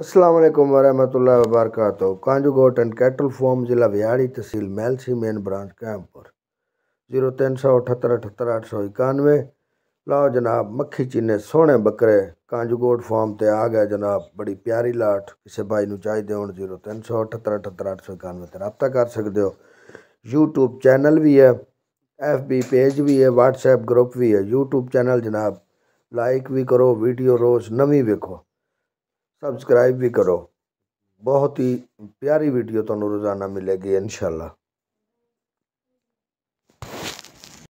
असलम वरहमल वबरक कांजूगोट एंड कैटल फॉर्म ज़िला बिहारी तहसील Mailsi main branch Kaimpur zero तीन सौ अठहत्तर अठहत्तर अठ सौ इक्यानवे लाओ जनाब मक्खी चीने सोने बकरे कांजूगोट फॉर्म ते आ गया जनाब बड़ी प्यारी लाट किसी भाई नू चाहिए हूँ जीरो तीन सौ अठहत्तर अठहत्तर अठ सौ इक्यानवे तो रबता कर सकते हो यूट्यूब चैनल भी है एफ बी पेज भी है वट्सएप ग्रुप भी है यूट्यूब चैनल जनाब लाइक भी करो वीडियो रोज़ नवी वेखो सबसक्राइब भी करो बहुत ही प्यारी वीडियो तुम रोज़ाना मिलेगी इनशाला